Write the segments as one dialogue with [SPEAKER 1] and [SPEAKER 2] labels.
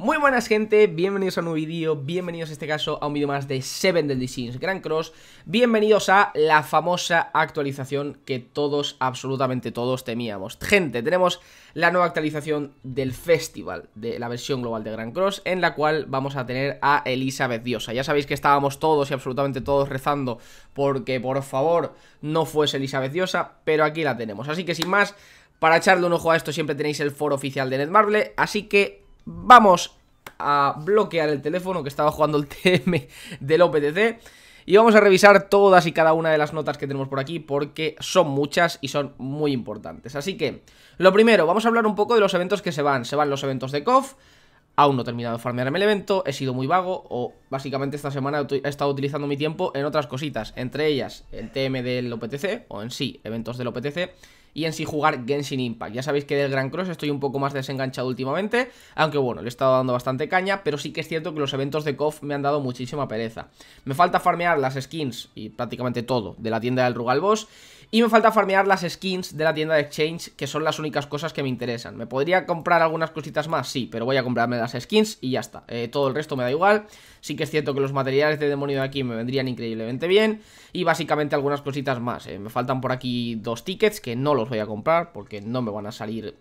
[SPEAKER 1] Muy buenas gente, bienvenidos a un nuevo vídeo, bienvenidos en este caso a un vídeo más de Seven Deadly Sins Grand Cross Bienvenidos a la famosa actualización que todos, absolutamente todos temíamos Gente, tenemos la nueva actualización del festival, de la versión global de Grand Cross En la cual vamos a tener a Elizabeth Diosa Ya sabéis que estábamos todos y absolutamente todos rezando Porque por favor no fuese Elizabeth Diosa, pero aquí la tenemos Así que sin más, para echarle un ojo a esto siempre tenéis el foro oficial de Netmarble Así que vamos a bloquear el teléfono que estaba jugando el TM del OPTC y vamos a revisar todas y cada una de las notas que tenemos por aquí porque son muchas y son muy importantes. Así que, lo primero, vamos a hablar un poco de los eventos que se van. Se van los eventos de KOF, aún no he terminado de farmearme el evento, he sido muy vago o básicamente esta semana he estado utilizando mi tiempo en otras cositas, entre ellas el TM del OPTC o en sí, eventos del OPTC y en sí jugar Genshin Impact. Ya sabéis que del Gran Cross estoy un poco más desenganchado últimamente, aunque bueno, le he estado dando bastante caña, pero sí que es cierto que los eventos de KOF me han dado muchísima pereza. Me falta farmear las skins y prácticamente todo de la tienda del Rugal Boss y me falta farmear las skins de la tienda de Exchange, que son las únicas cosas que me interesan. ¿Me podría comprar algunas cositas más? Sí, pero voy a comprarme las skins y ya está. Eh, todo el resto me da igual. Sí que es cierto que los materiales de demonio de aquí me vendrían increíblemente bien. Y básicamente algunas cositas más. Eh. Me faltan por aquí dos tickets que no los voy a comprar porque no me van a salir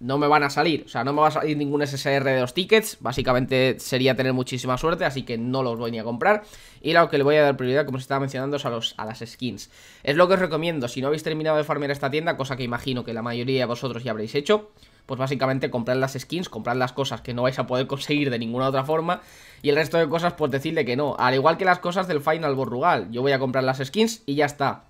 [SPEAKER 1] no me van a salir, o sea, no me va a salir ningún SSR de los tickets, básicamente sería tener muchísima suerte, así que no los voy ni a comprar, y lo que le voy a dar prioridad, como os estaba mencionando, es a, los, a las skins. Es lo que os recomiendo, si no habéis terminado de farmear esta tienda, cosa que imagino que la mayoría de vosotros ya habréis hecho, pues básicamente comprar las skins, comprar las cosas que no vais a poder conseguir de ninguna otra forma, y el resto de cosas, pues decirle que no, al igual que las cosas del Final Borrugal, yo voy a comprar las skins y ya está,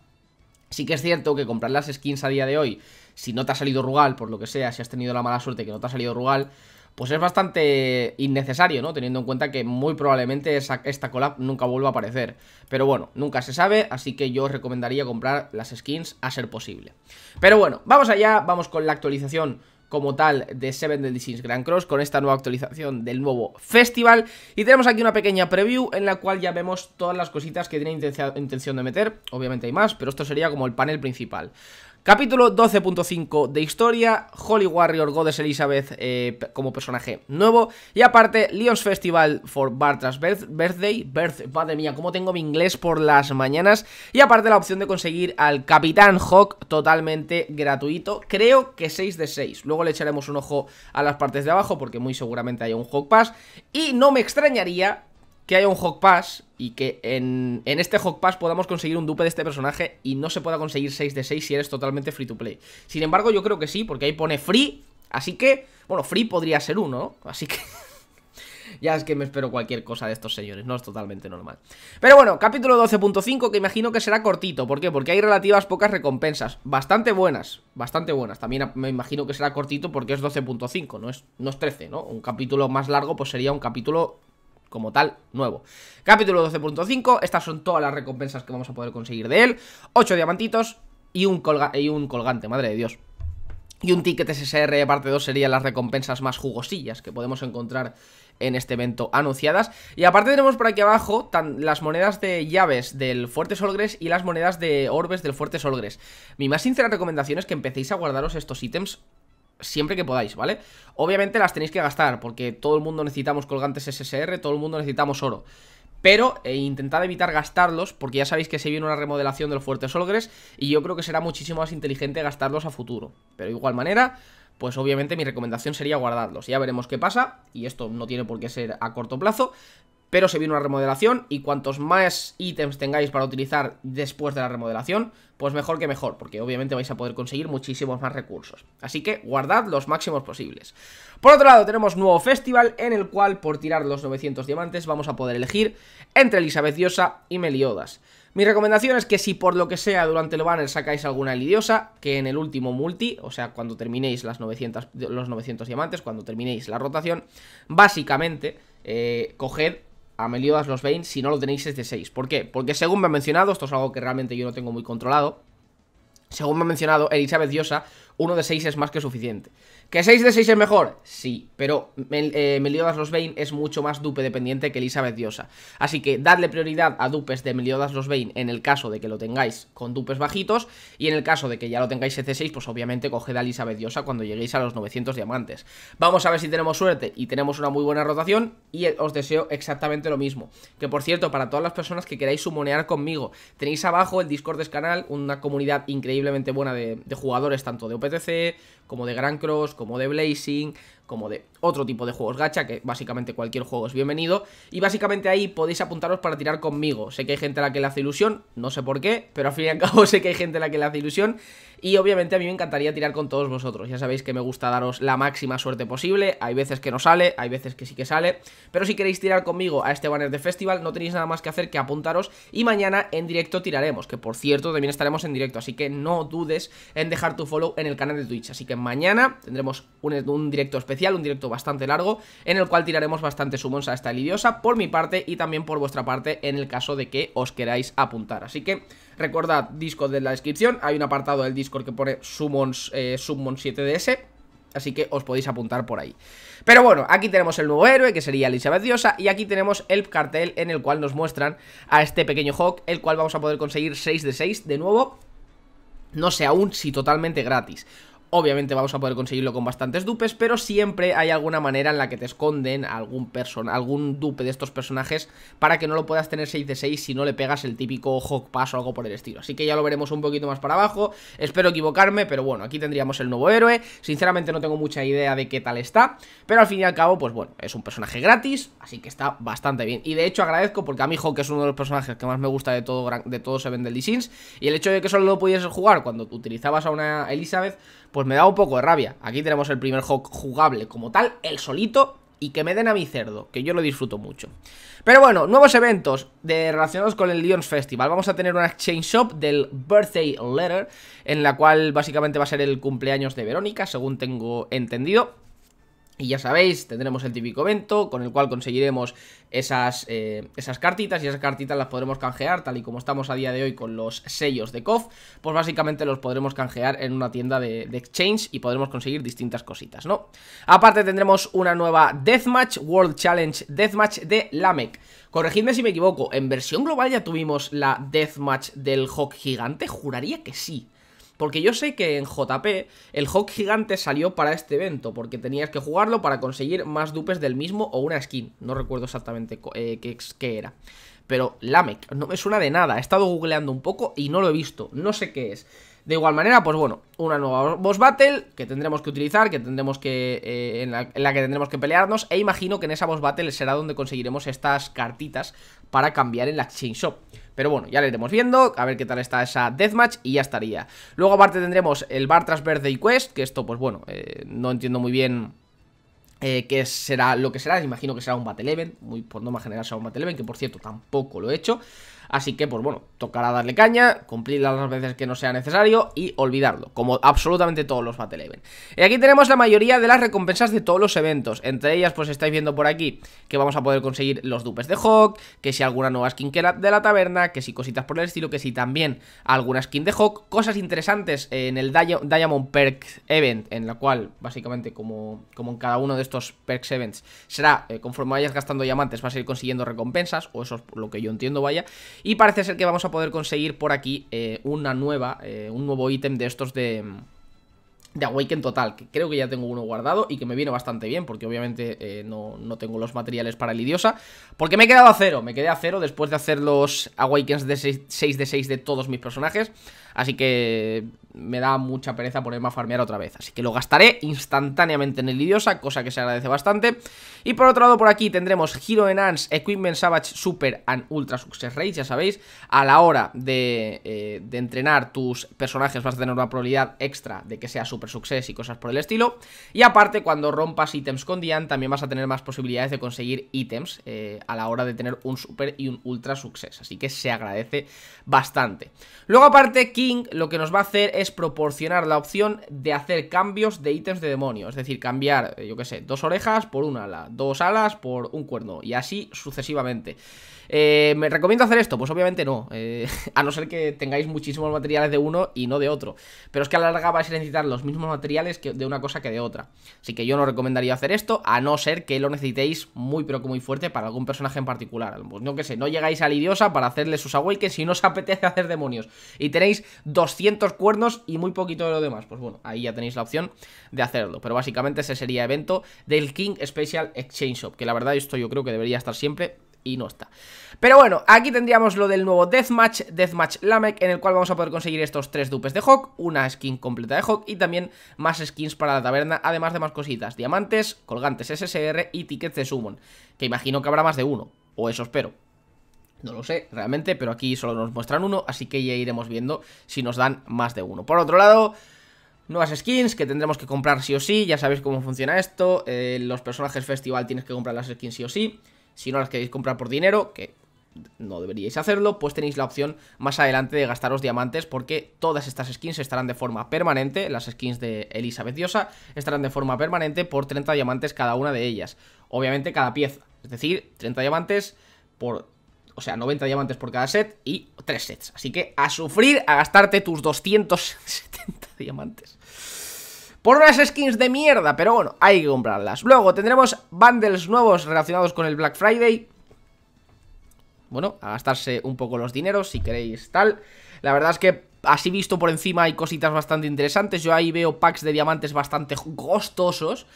[SPEAKER 1] Sí que es cierto que comprar las skins a día de hoy, si no te ha salido Rugal, por lo que sea, si has tenido la mala suerte que no te ha salido Rugal, pues es bastante innecesario, ¿no? Teniendo en cuenta que muy probablemente esa, esta collab nunca vuelva a aparecer. Pero bueno, nunca se sabe, así que yo recomendaría comprar las skins a ser posible. Pero bueno, vamos allá, vamos con la actualización como tal de Seven Deadly Sins Grand Cross con esta nueva actualización del nuevo festival y tenemos aquí una pequeña preview en la cual ya vemos todas las cositas que tiene intención de meter, obviamente hay más, pero esto sería como el panel principal Capítulo 12.5 de historia, Holy Warrior Goddess Elizabeth eh, como personaje nuevo y aparte Leon's Festival for Bartra's Birthday, birth, madre mía, cómo tengo mi inglés por las mañanas y aparte la opción de conseguir al Capitán Hawk totalmente gratuito, creo que 6 de 6, luego le echaremos un ojo a las partes de abajo porque muy seguramente hay un Hawk Pass y no me extrañaría que haya un Hawk Pass y que en, este Hawk Pass podamos conseguir un dupe de este personaje y no se pueda conseguir 6 de 6 si eres totalmente free to play. Sin embargo, yo creo que sí, porque ahí pone free, así que, bueno, free podría ser uno, ¿no? Así que... Ya es que me espero cualquier cosa de estos señores, no es totalmente normal. Pero bueno, capítulo 12.5 que imagino que será cortito, ¿por qué? Porque hay relativas pocas recompensas, bastante buenas, bastante buenas. También me imagino que será cortito porque es 12.5, no es, no es 13, ¿no? Un capítulo más largo pues sería un capítulo como tal, nuevo. Capítulo 12.5, estas son todas las recompensas que vamos a poder conseguir de él. 8 diamantitos y un, y un colgante, madre de Dios. Y un ticket SSR parte 2 serían las recompensas más jugosillas que podemos encontrar en este evento anunciadas. Y aparte tenemos por aquí abajo las monedas de llaves del Fuerte Solgres y las monedas de orbes del Fuerte Solgres. Mi más sincera recomendación es que empecéis a guardaros estos ítems siempre que podáis, ¿vale? Obviamente las tenéis que gastar, porque todo el mundo necesitamos colgantes SSR, todo el mundo necesitamos oro. Pero eh, intentad evitar gastarlos, porque ya sabéis que se viene una remodelación de los fuertes olgres, y yo creo que será muchísimo más inteligente gastarlos a futuro. Pero de igual manera, pues obviamente mi recomendación sería guardarlos. Ya veremos qué pasa, y esto no tiene por qué ser a corto plazo, pero se viene una remodelación y cuantos más ítems tengáis para utilizar después de la remodelación, pues mejor que mejor, porque obviamente vais a poder conseguir muchísimos más recursos. Así que guardad los máximos posibles. Por otro lado, tenemos nuevo festival en el cual por tirar los 900 diamantes vamos a poder elegir entre Elizabeth Diosa y Meliodas. Mi recomendación es que si por lo que sea durante el banner sacáis alguna elidiosa, que en el último multi, o sea, cuando terminéis las 900, los 900 diamantes, cuando terminéis la rotación, básicamente eh, coged a Meliodas los Vein si no lo tenéis es de 6. ¿Por qué? Porque según me ha mencionado, esto es algo que realmente yo no tengo muy controlado, según me ha mencionado Elizabeth Diosa, uno de 6 es más que suficiente. ¿Que 6 de 6 es mejor? Sí, pero eh, Meliodas los Bane es mucho más dupe dependiente que Elizabeth Diosa. Así que dadle prioridad a dupes de Meliodas los Bane en el caso de que lo tengáis con dupes bajitos. Y en el caso de que ya lo tengáis c 6 pues obviamente coged a Elizabeth Diosa cuando lleguéis a los 900 diamantes. Vamos a ver si tenemos suerte y tenemos una muy buena rotación. Y os deseo exactamente lo mismo. Que por cierto, para todas las personas que queráis sumonear conmigo, tenéis abajo el Discord de canal, una comunidad increíblemente buena de, de jugadores, tanto de OPTC como de Gran Cross como The Blazing, como de otro tipo de juegos gacha, que básicamente cualquier juego es bienvenido. Y básicamente ahí podéis apuntaros para tirar conmigo. Sé que hay gente a la que le hace ilusión, no sé por qué, pero al fin y al cabo sé que hay gente a la que le hace ilusión. Y obviamente a mí me encantaría tirar con todos vosotros. Ya sabéis que me gusta daros la máxima suerte posible. Hay veces que no sale, hay veces que sí que sale. Pero si queréis tirar conmigo a este banner de festival, no tenéis nada más que hacer que apuntaros. Y mañana en directo tiraremos, que por cierto también estaremos en directo. Así que no dudes en dejar tu follow en el canal de Twitch. Así que mañana tendremos un, un directo especial un directo bastante largo, en el cual tiraremos bastante summons a esta Lidiosa por mi parte y también por vuestra parte en el caso de que os queráis apuntar. Así que recordad, Discord de la descripción, hay un apartado del Discord que pone summons, eh, 7DS, Así que os podéis apuntar por ahí Pero bueno, aquí tenemos el nuevo héroe que sería Elizabeth Diosa Y aquí tenemos el cartel en el cual nos muestran a este pequeño Hawk El cual vamos a poder conseguir 6 de 6 de nuevo no sé aún si totalmente gratis Obviamente vamos a poder conseguirlo con bastantes dupes, pero siempre hay alguna manera en la que te esconden algún, person algún dupe de estos personajes para que no lo puedas tener 6 de 6 si no le pegas el típico Hawk Pass o algo por el estilo. Así que ya lo veremos un poquito más para abajo, espero equivocarme, pero bueno, aquí tendríamos el nuevo héroe. Sinceramente no tengo mucha idea de qué tal está, pero al fin y al cabo, pues bueno, es un personaje gratis, así que está bastante bien. Y de hecho agradezco porque a mí Hawk es uno de los personajes que más me gusta de todo, de todo Seven Deadly Sins, y el hecho de que solo lo pudieses jugar cuando utilizabas a una Elizabeth, pues me da un poco de rabia. Aquí tenemos el primer hawk jugable como tal, el solito, y que me den a mi cerdo, que yo lo disfruto mucho. Pero bueno, nuevos eventos de, relacionados con el Lions Festival. Vamos a tener una exchange shop del Birthday Letter, en la cual básicamente va a ser el cumpleaños de Verónica, según tengo entendido. Y ya sabéis, tendremos el típico evento con el cual conseguiremos esas, eh, esas cartitas y esas cartitas las podremos canjear tal y como estamos a día de hoy con los sellos de KOF, pues básicamente los podremos canjear en una tienda de, exchange y podremos conseguir distintas cositas, ¿no? Aparte tendremos una nueva Deathmatch, World Challenge Deathmatch de Lamec. Corregidme si me equivoco, ¿en versión global ya tuvimos la Deathmatch del Hawk Gigante? Juraría que sí. Porque yo sé que en JP el Hawk Gigante salió para este evento, porque tenías que jugarlo para conseguir más dupes del mismo o una skin. No recuerdo exactamente eh, qué, qué era. Pero Lamek, no me suena de nada. He estado googleando un poco y no lo he visto. No sé qué es. De igual manera, pues bueno, una nueva boss battle que tendremos que utilizar, que tendremos que eh, en, la, que tendremos que pelearnos e imagino que en esa boss battle será donde conseguiremos estas cartitas para cambiar en la exchange shop. Pero bueno, ya le iremos viendo, a ver qué tal está esa deathmatch y ya estaría. Luego aparte tendremos el bar Verde y quest, que esto pues bueno, eh, no entiendo muy bien... Eh, qué será lo que será, imagino que será un Battle Event, muy por no general será un Battle Event, que por cierto tampoco lo he hecho. Así que, pues bueno, tocará darle caña, cumplirla las veces que no sea necesario y olvidarlo, como absolutamente todos los Battle Event. Y aquí tenemos la mayoría de las recompensas de todos los eventos. Entre ellas, pues estáis viendo por aquí que vamos a poder conseguir los dupes de Hawk, que si alguna nueva skin que de la taberna, que si cositas por el estilo, que si también alguna skin de Hawk. Cosas interesantes en el Diamond Perk Event, en la cual, básicamente, como, como en cada uno de estos Perks Events, será, eh, conforme vayas gastando diamantes, vas a ir consiguiendo recompensas, o eso es lo que yo entiendo, vaya. Y parece ser que vamos a poder conseguir por aquí eh, una nueva, eh, un nuevo ítem de estos de de Awaken total, que creo que ya tengo uno guardado y que me viene bastante bien, porque obviamente eh, no, tengo los materiales para el idiosa, porque me he quedado a cero, me quedé a cero después de hacer los Awakens de 6 de 6 de todos mis personajes, Así que me da mucha pereza ponerme a farmear otra vez. Así que lo gastaré instantáneamente en el Idiosa, cosa que se agradece bastante. Y por otro lado, por aquí tendremos Hero Enhance, Equipment Savage Super and Ultra Success Rage, ya sabéis. A la hora eh, de, entrenar tus personajes vas a tener una probabilidad extra de que sea Super Success y cosas por el estilo. Y aparte, cuando rompas ítems con Dian, también vas a tener más posibilidades de conseguir ítems eh, a la hora de tener un Super y un Ultra Success. Así que se agradece bastante. Luego aparte, lo que nos va a hacer es proporcionar la opción de hacer cambios de ítems de demonio, es decir, cambiar, eh, yo qué sé, dos orejas por una ala, dos alas por un cuerno y así sucesivamente. Eh, ¿Me recomiendo hacer esto? Pues obviamente no, eh, a no ser que tengáis muchísimos materiales de uno y no de otro. Pero es que a la larga vais a necesitar los mismos materiales que de una cosa que de otra. Así que yo no recomendaría hacer esto, a no ser que lo necesitéis muy pero que muy fuerte para algún personaje en particular. no pues que sé, no llegáis a la para hacerle sus awakens si no os apetece hacer demonios. Y tenéis 200 cuernos y muy poquito de lo demás. Pues bueno, ahí ya tenéis la opción de hacerlo. Pero básicamente ese sería evento del King Special Exchange Shop, que la verdad esto yo creo que debería estar siempre y no está. Pero bueno, aquí tendríamos lo del nuevo Deathmatch, Deathmatch Lamech... en el cual vamos a poder conseguir estos tres dupes de Hawk, una skin completa de Hawk y también más skins para la taberna, además de más cositas, diamantes, colgantes SSR y tickets de summon, que imagino que habrá más de uno, o eso espero. No lo sé realmente, pero aquí solo nos muestran uno, así que ya iremos viendo si nos dan más de uno. Por otro lado, nuevas skins que tendremos que comprar sí o sí, ya sabéis cómo funciona esto, eh, los personajes festival tienes que comprar las skins sí o sí. Si no las queréis comprar por dinero, que no deberíais hacerlo, pues tenéis la opción más adelante de gastaros diamantes porque todas estas skins estarán de forma permanente, las skins de Elizabeth Diosa estarán de forma permanente por 30 diamantes cada una de ellas, obviamente cada pieza, es decir, 30 diamantes por... O sea, 90 diamantes por cada set y 3 sets. Así que a sufrir, a gastarte tus 270 diamantes por unas skins de mierda, pero bueno, hay que comprarlas. Luego tendremos bundles nuevos relacionados con el Black Friday. Bueno, a gastarse un poco los dineros si queréis tal. La verdad es que así visto por encima hay cositas bastante interesantes. Yo ahí veo packs de diamantes bastante costosos.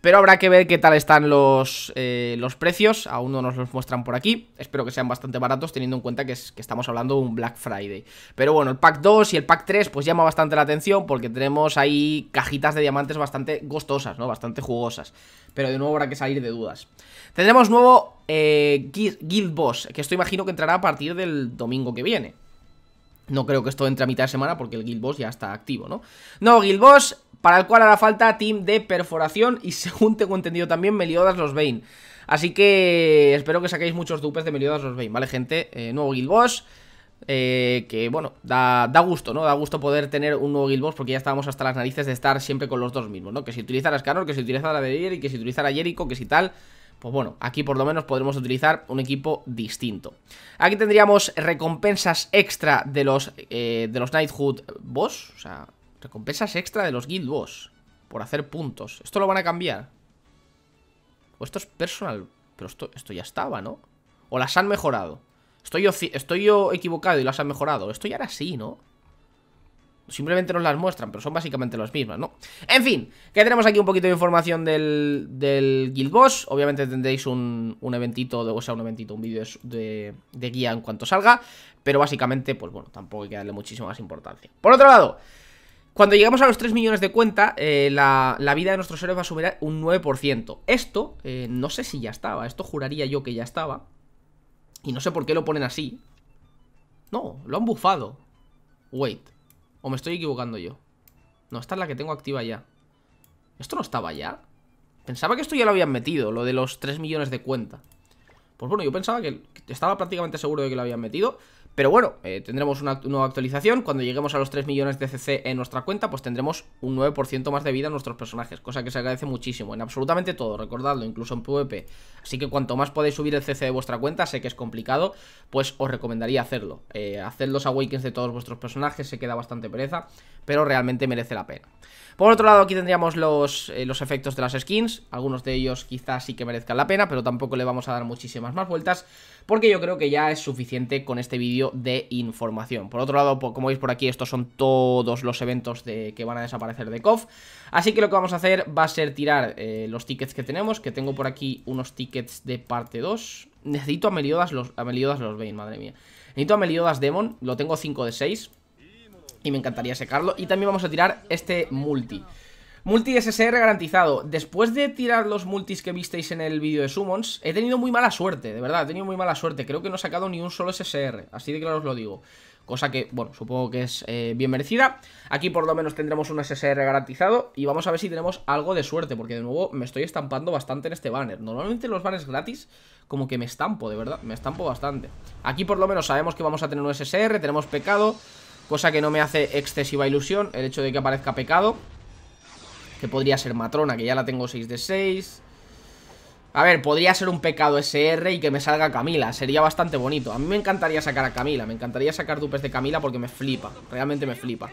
[SPEAKER 1] Pero habrá que ver qué tal están los, eh, los precios, aún no nos los muestran por aquí, espero que sean bastante baratos teniendo en cuenta que, es, que estamos hablando de un Black Friday. Pero bueno, el pack 2 y el pack 3 pues llama bastante la atención porque tenemos ahí cajitas de diamantes bastante gostosas, ¿no? Bastante jugosas, pero de nuevo habrá que salir de dudas. Tendremos nuevo eh, Guild Boss, que esto imagino que entrará a partir del domingo que viene. No creo que esto entre a mitad de semana porque el Guild Boss ya está activo, ¿no? No, Guild Boss, para el cual hará falta team de perforación y según tengo entendido también Meliodas los Bane. Así que espero que saquéis muchos dupes de Meliodas los Bane, ¿vale gente? Eh, nuevo Guild Boss, eh, que bueno, da, gusto, ¿no? Da gusto poder tener un nuevo Guild Boss porque ya estábamos hasta las narices de estar siempre con los dos mismos, ¿no? Que si utilizara Scanor, que si la de y que si utilizara Jericho, que si tal... Pues bueno, aquí por lo menos podremos utilizar un equipo distinto. Aquí tendríamos recompensas extra de los, eh, de los Knighthood Boss, o sea, Recompensas extra de los Guild Boss. Por hacer puntos. ¿Esto lo van a cambiar? O esto es personal. Pero esto, ya estaba, ¿no? O las han mejorado. Estoy yo, estoy yo equivocado y las han mejorado. Esto ya era así, ¿no? Simplemente nos las muestran, pero son básicamente las mismas, ¿no? En fin, que tenemos aquí un poquito de información del, del Guild Boss. Obviamente tendréis un, un eventito, de, o sea, un eventito, un vídeo de, de guía en cuanto salga. Pero básicamente, pues bueno, tampoco hay que darle muchísima más importancia. Por otro lado... Cuando llegamos a los 3 millones de cuenta, eh, la, vida de nuestros héroes va a subir un 9%. Esto, eh, no sé si ya estaba, esto juraría yo que ya estaba. Y no sé por qué lo ponen así. No, lo han bufado. Wait, o me estoy equivocando yo. No, esta es la que tengo activa ya. ¿Esto no estaba ya? Pensaba que esto ya lo habían metido, lo de los 3 millones de cuenta. Pues bueno, yo pensaba que estaba prácticamente seguro de que lo habían metido. Pero bueno, eh, tendremos una nueva actualización. Cuando lleguemos a los 3 millones de CC en nuestra cuenta, pues tendremos un 9% más de vida en nuestros personajes, cosa que se agradece muchísimo en absolutamente todo, recordadlo, incluso en PvP. Así que cuanto más podéis subir el CC de vuestra cuenta, sé que es complicado, pues os recomendaría hacerlo. Eh, los awakens de todos vuestros personajes, se queda bastante pereza, pero realmente merece la pena. Por otro lado, aquí tendríamos los, eh, los efectos de las skins, algunos de ellos quizás sí que merezcan la pena, pero tampoco le vamos a dar muchísimas más vueltas, porque yo creo que ya es suficiente con este vídeo de información. Por otro lado, como veis por aquí, estos son todos los eventos de, que van a desaparecer de KOF. Así que lo que vamos a hacer va a ser tirar eh, los tickets que tenemos, que tengo por aquí unos tickets de parte 2. Necesito a Meliodas los, a los Bane, madre mía. Necesito a Meliodas Demon, lo tengo 5 de 6 y me encantaría secarlo. Y también vamos a tirar este multi. Multi SSR garantizado. Después de tirar los multis que visteis en el vídeo de Summons, he tenido muy mala suerte, de verdad, he tenido muy mala suerte. Creo que no he sacado ni un solo SSR, así de claro os lo digo. Cosa que, bueno, supongo que es eh, bien merecida. Aquí por lo menos tendremos un SSR garantizado y vamos a ver si tenemos algo de suerte, porque de nuevo me estoy estampando bastante en este banner. Normalmente los banners gratis como que me estampo, de verdad, me estampo bastante. Aquí por lo menos sabemos que vamos a tener un SSR, tenemos pecado, cosa que no me hace excesiva ilusión el hecho de que aparezca pecado. Que podría ser matrona, que ya la tengo 6 de 6 A ver, podría ser un pecado SR y que me salga Camila Sería bastante bonito A mí me encantaría sacar a Camila Me encantaría sacar dupes de Camila porque me flipa Realmente me flipa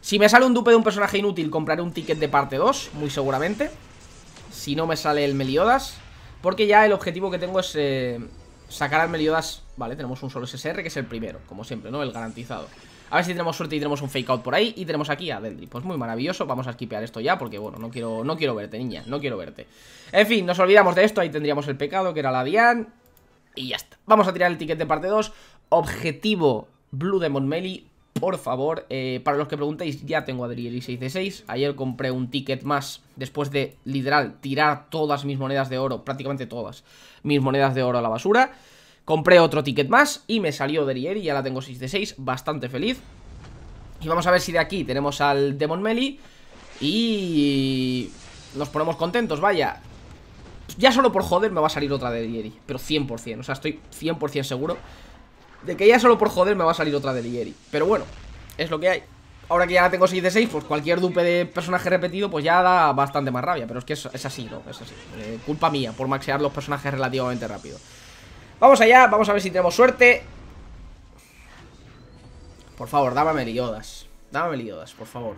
[SPEAKER 1] Si me sale un dupe de un personaje inútil Compraré un ticket de parte 2, muy seguramente Si no me sale el Meliodas Porque ya el objetivo que tengo es... Eh, sacar al Meliodas... Vale, tenemos un solo SSR que es el primero Como siempre, ¿no? El garantizado a ver si tenemos suerte y tenemos un fake out por ahí. Y tenemos aquí a Deli Pues muy maravilloso. Vamos a esquipear esto ya porque, bueno, no quiero, no quiero verte, niña. No quiero verte. En fin, nos olvidamos de esto. Ahí tendríamos el pecado que era la Dian. Y ya está. Vamos a tirar el ticket de parte 2. Objetivo Blue Demon Melee por favor, eh, para los que preguntéis, ya tengo a y 6 de 6. Ayer compré un ticket más después de, literal, tirar todas mis monedas de oro, prácticamente todas mis monedas de oro a la basura. Compré otro ticket más y me salió Y ya la tengo 6 de 6, bastante feliz. Y vamos a ver si de aquí tenemos al Demon Meli y nos ponemos contentos, vaya. Ya solo por joder me va a salir otra yeri pero 100%, o sea, estoy 100% seguro de que ya solo por joder me va a salir otra yeri Pero bueno, es lo que hay. Ahora que ya la tengo 6 de 6, pues cualquier dupe de personaje repetido pues ya da bastante más rabia, pero es que es, así, ¿no? Es así. Eh, culpa mía por maxear los personajes relativamente rápido. Vamos allá, vamos a ver si tenemos suerte Por favor, dámame Liodas Dámame Liodas, por favor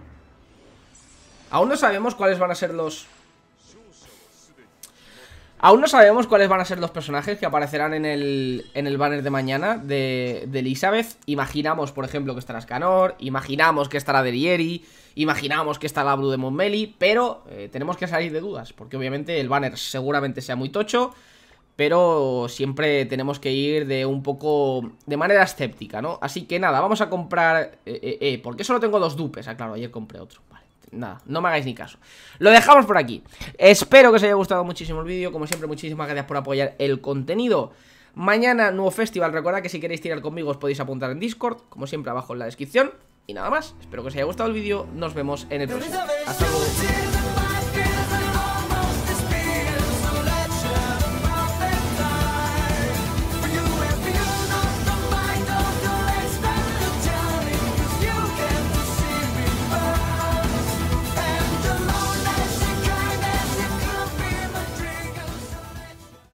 [SPEAKER 1] Aún no sabemos cuáles van a ser los... Aún no sabemos cuáles van a ser los personajes que aparecerán en el, en el banner de mañana de, de, Elizabeth. Imaginamos, por ejemplo, que estará Scanor, imaginamos que estará Delieri, imaginamos que estará Blue de Montmeli, pero eh, tenemos que salir de dudas, porque obviamente el banner seguramente sea muy tocho pero siempre tenemos que ir de un poco de manera escéptica, ¿no? Así que nada, vamos a comprar... Eh, eh, eh, porque solo tengo dos dupes, ah, claro, ayer compré otro, vale. Nada, no me hagáis ni caso Lo dejamos por aquí Espero que os haya gustado muchísimo el vídeo Como siempre, muchísimas gracias por apoyar el contenido Mañana, nuevo festival Recuerda que si queréis tirar conmigo os podéis apuntar en Discord Como siempre, abajo en la descripción Y nada más, espero que os haya gustado el vídeo Nos vemos en el próximo Hasta luego